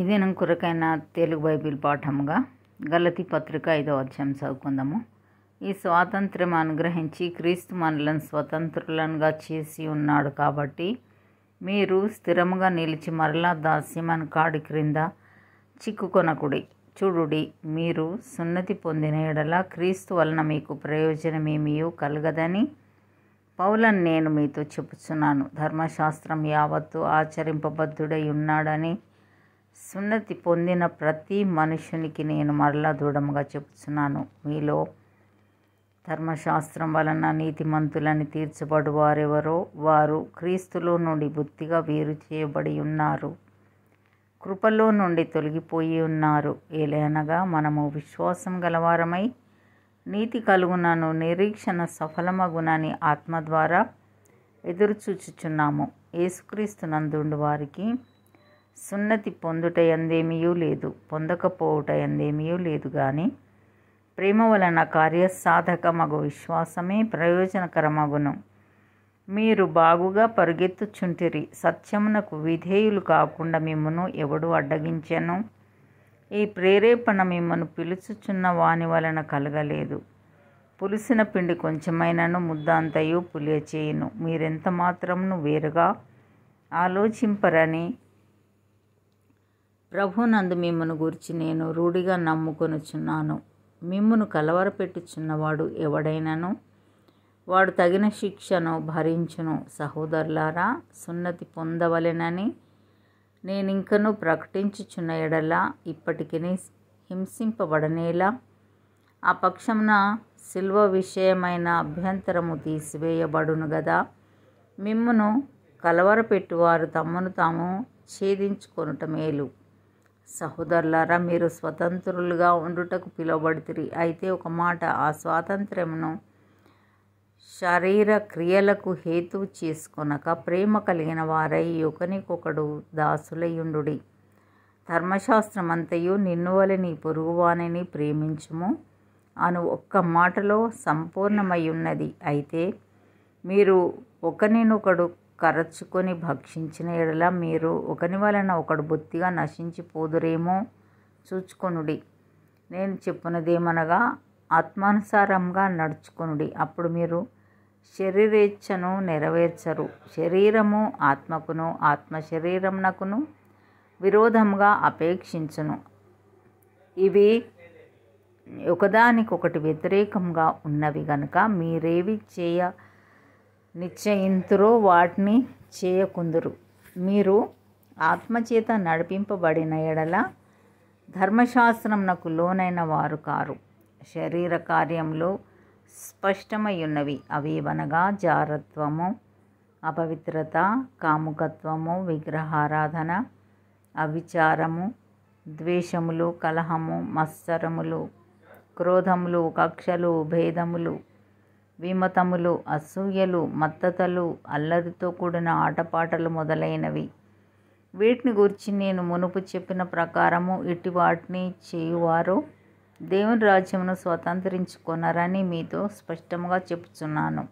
ఇదే నం కొరకైన తెలుగు బైబిల్ పాఠముగా గలతి పత్రిక ఐదో అధ్యాయం చదువుకుందాము ఈ స్వాతంత్ర్యం అనుగ్రహించి క్రీస్తు మనలను స్వతంత్రులనుగా చేసి ఉన్నాడు కాబట్టి మీరు స్థిరముగా నిలిచి మరలా దాస్యమని కాడి క్రింద చిక్కుకొనకుడి చూడుడి మీరు సున్నతి పొందిన ఎడల క్రీస్తు వలన మీకు ప్రయోజనమేమియో కలగదని పౌలను నేను మీతో చెప్పుచున్నాను ధర్మశాస్త్రం యావత్తు ఆచరింపబద్ధుడై ఉన్నాడని సున్నతి పొందిన ప్రతి మనుషునికి నేను మరలా దృఢంగా చెప్తున్నాను మీలో ధర్మశాస్త్రం వలన నీతిమంతులని తీర్చబడు వారెవరో వారు క్రీస్తులో నుండి బుద్ధిగా వేరు చేయబడి ఉన్నారు కృపలో నుండి తొలగిపోయి ఉన్నారు ఏలైనగా మనము విశ్వాసం గలవారమై నీతి కలుగునను నిరీక్షణ సఫలమగునని ఆత్మ ద్వారా ఎదురుచూచుచున్నాము యేసుక్రీస్తు నందుండు వారికి సున్నతి పొందుట ఎందేమియూ లేదు పొందకపోవుట ఎందేమీ లేదు కానీ ప్రేమ వలన కార్యసాధకమగు విశ్వాసమే ప్రయోజనకరమగును మీరు బాగుగా పరుగెత్తుచుంటిరి సత్యమునకు విధేయులు కాకుండా మిమ్మను ఎవడు అడ్డగించను ఈ ప్రేరేపణ మిమ్మను పిలుచుచున్న వాని వలన కలగలేదు పులిసిన పిండి కొంచెమైనను ముద్దాంతయు పులియచేయును మీరెంత మాత్రమును వేరుగా ఆలోచింపరని ప్రభునందు మిమ్మను గురించి నేను రూఢిగా నమ్ముకొనుచున్నాను మిమ్మును కలవరపెట్టుచున్నవాడు ఎవడైనను వాడు తగిన శిక్షను భరించును సహోదరులారా సున్నతి పొందవలెనని నేను ఇంకను ప్రకటించుచున్న ఎడలా ఇప్పటికి హింసింపబడనేలా ఆ పక్షమున సిల్వ విషయమైన అభ్యంతరము తీసివేయబడును గదా మిమ్మును కలవరపెట్టువారు తమ్మును తాము ఛేదించుకొనుట మేలు సహోదరులారా మీరు స్వతంత్రులుగా ఉండుటకు పిలువబడితిరి అయితే ఒక మాట ఆ స్వాతంత్ర్యమును శరీర క్రియలకు హేతు చేసుకొనక ప్రేమ కలిగిన వారై ఒకనికొకడు దాసులయ్యుండు ధర్మశాస్త్రమంతయు అంతయు నీ పొరుగువానిని ప్రేమించుము అను ఒక్క మాటలో సంపూర్ణమై ఉన్నది అయితే మీరు ఒకనినొకడు కరచుకొని భక్షించిన ఎడల మీరు ఒకని వలన ఒకడు బొత్తిగా నశించిపోదురేమో చూచుకొనుడి నేను చెప్పినదేమనగా ఆత్మానుసారంగా నడుచుకొనుడి అప్పుడు మీరు శరీరేచ్ఛను నెరవేర్చరు శరీరము ఆత్మకును ఆత్మ శరీరమునకును విరోధంగా అపేక్షించును ఇవి ఒకదానికొకటి వ్యతిరేకంగా ఉన్నవి గనుక మీరేవి చేయ నిశ్చయింతురో వాటిని చేయకుందురు మీరు ఆత్మచేత నడిపింపబడిన ఎడల ధర్మశాస్త్రంనకు లోనైన వారు కారు శరీర కార్యంలో స్పష్టమై ఉన్నవి వనగా జారత్వము అపవిత్రత కాముకత్వము విగ్రహారాధన అవిచారము ద్వేషములు కలహము మత్సరములు క్రోధములు కక్షలు భేదములు విమతములు అసూయలు మత్తతలు అల్లరితో కూడిన ఆటపాటలు మొదలైనవి వీటిని గురించి నేను మునుపు చెప్పిన ప్రకారము ఇటు వాటిని చేయువారు దేవుని రాజ్యమును స్వతంత్రించుకున్నారని మీతో స్పష్టంగా చెప్తున్నాను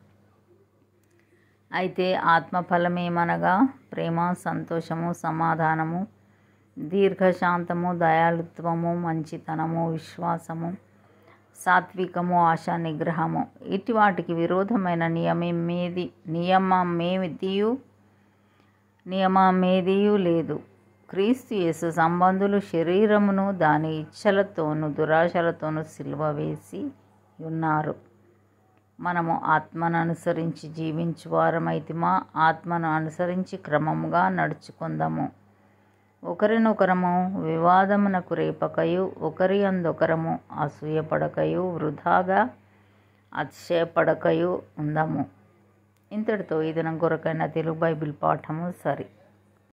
అయితే ఆత్మఫలమేమనగా ప్రేమ సంతోషము సమాధానము దీర్ఘశాంతము దయాళుత్వము మంచితనము విశ్వాసము సాత్వికము ఆశా నిగ్రహము ఇటు వాటికి విరోధమైన నియమేది నియమమేదియు నియమమేదియు లేదు క్రీస్తు యేసు సంబంధులు శరీరమును దాని ఇచ్చలతోనూ దురాశలతోనూ సిల్వ వేసి ఉన్నారు మనము ఆత్మను అనుసరించి మా ఆత్మను అనుసరించి క్రమముగా నడుచుకుందాము ఒకరినొకరము వివాదమునకు రేపకయు ఒకరి అందొకరము అసూయపడకయు వృధాగా అతిశయపడకయు ఉందము ఇంతటితో ఈ దినం కొరకైన తెలుగు బైబిల్ పాఠము సరి